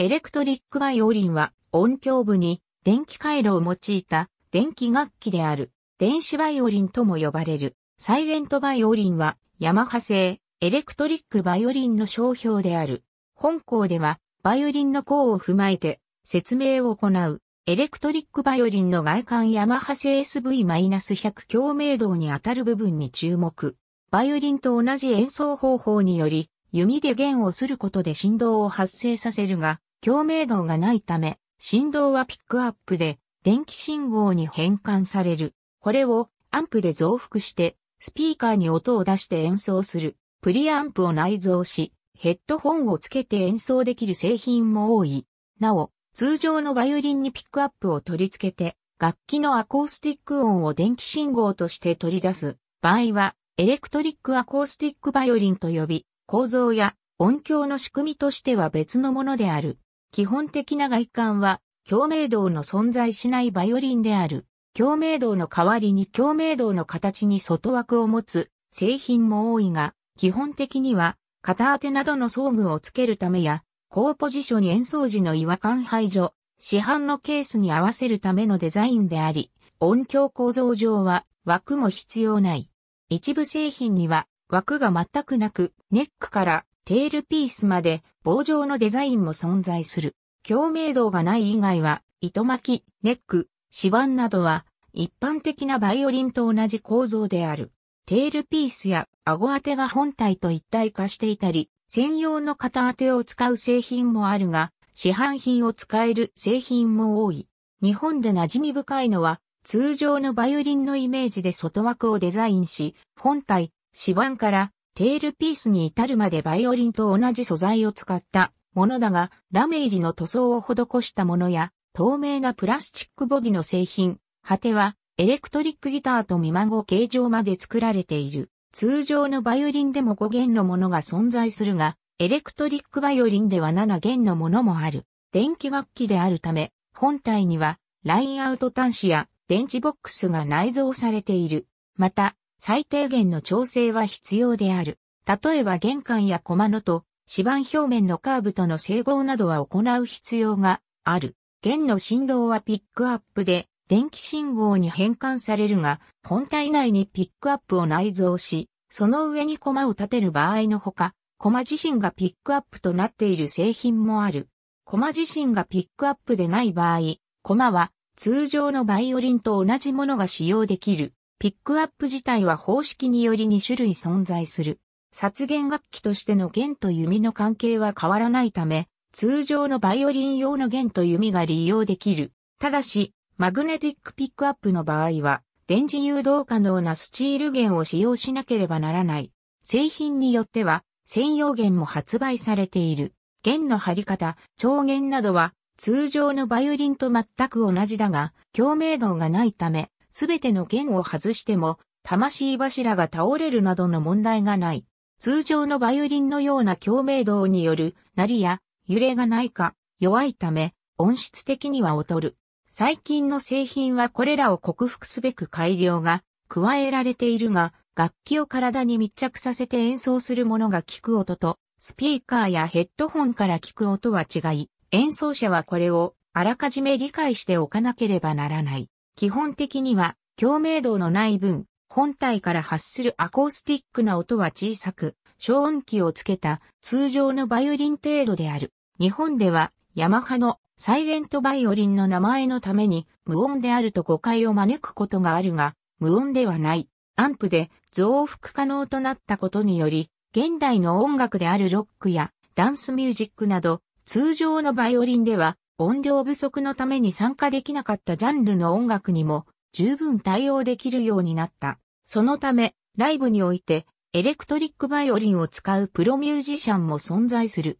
エレクトリックバイオリンは音響部に電気回路を用いた電気楽器である電子バイオリンとも呼ばれるサイレントバイオリンはヤマハ製エレクトリックバイオリンの商標である。本校ではバイオリンの項を踏まえて説明を行うエレクトリックバイオリンの外観ヤマハ製 SV-100 共鳴道にあたる部分に注目。バイオリンと同じ演奏方法により弓で弦をすることで振動を発生させるが共鳴度がないため、振動はピックアップで電気信号に変換される。これをアンプで増幅して、スピーカーに音を出して演奏する。プリアンプを内蔵し、ヘッドホンをつけて演奏できる製品も多い。なお、通常のバイオリンにピックアップを取り付けて、楽器のアコースティック音を電気信号として取り出す場合は、エレクトリックアコースティックバイオリンと呼び、構造や音響の仕組みとしては別のものである。基本的な外観は、共鳴道の存在しないバイオリンである。共鳴道の代わりに共鳴道の形に外枠を持つ製品も多いが、基本的には片当てなどの装具をつけるためや、高ポジション演奏時の違和感排除、市販のケースに合わせるためのデザインであり、音響構造上は枠も必要ない。一部製品には枠が全くなく、ネックからテールピースまで棒状のデザインも存在する。共鳴度がない以外は、糸巻き、ネック、指板などは、一般的なバイオリンと同じ構造である。テールピースや顎当てが本体と一体化していたり、専用の肩当てを使う製品もあるが、市販品を使える製品も多い。日本で馴染み深いのは、通常のバイオリンのイメージで外枠をデザインし、本体、指板からテールピースに至るまでバイオリンと同じ素材を使ったものだが、ラメ入りの塗装を施したものや、透明なプラスチックボディの製品、果ては、エレクトリックギターと見まご形状まで作られている。通常のバイオリンでも5弦のものが存在するが、エレクトリックバイオリンでは7弦のものもある。電気楽器であるため、本体には、ラインアウト端子や電池ボックスが内蔵されている。また、最低限の調整は必要である。例えば玄関や小のと、指板表面のカーブとの整合などは行う必要がある。弦の振動はピックアップで電気信号に変換されるが、本体内にピックアップを内蔵し、その上にコマを立てる場合のほか、コマ自身がピックアップとなっている製品もある。コマ自身がピックアップでない場合、コマは通常のバイオリンと同じものが使用できる。ピックアップ自体は方式により2種類存在する。殺弦楽器としての弦と弓の関係は変わらないため、通常のバイオリン用の弦と弓が利用できる。ただし、マグネティックピックアップの場合は、電磁誘導可能なスチール弦を使用しなければならない。製品によっては、専用弦も発売されている。弦の張り方、長弦などは、通常のバイオリンと全く同じだが、共鳴度がないため、すべての弦を外しても、魂柱が倒れるなどの問題がない。通常のバイオリンのような共鳴動による鳴りや揺れがないか弱いため音質的には劣る。最近の製品はこれらを克服すべく改良が加えられているが、楽器を体に密着させて演奏するものが聞く音と、スピーカーやヘッドホンから聞く音は違い、演奏者はこれをあらかじめ理解しておかなければならない。基本的には共鳴度のない分、本体から発するアコースティックな音は小さく、消音器をつけた通常のバイオリン程度である。日本ではヤマハのサイレントバイオリンの名前のために無音であると誤解を招くことがあるが、無音ではない。アンプで増幅可能となったことにより、現代の音楽であるロックやダンスミュージックなど、通常のバイオリンでは音量不足のために参加できなかったジャンルの音楽にも十分対応できるようになった。そのため、ライブにおいて、エレクトリックバイオリンを使うプロミュージシャンも存在する。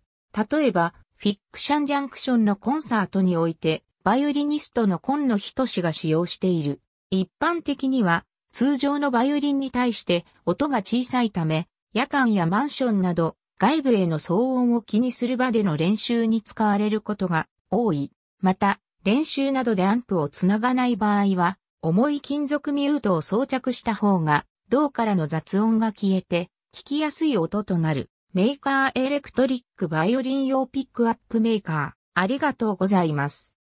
例えば、フィクションジャンクションのコンサートにおいて、バイオリニストのヒ野仁が使用している。一般的には、通常のバイオリンに対して音が小さいため、夜間やマンションなど外部への騒音を気にする場での練習に使われることが多い。また、練習などでアンプをつながない場合は、重い金属ミュートを装着した方が、銅からの雑音が消えて、聞きやすい音となる。メーカーエレクトリックバイオリン用ピックアップメーカー。ありがとうございます。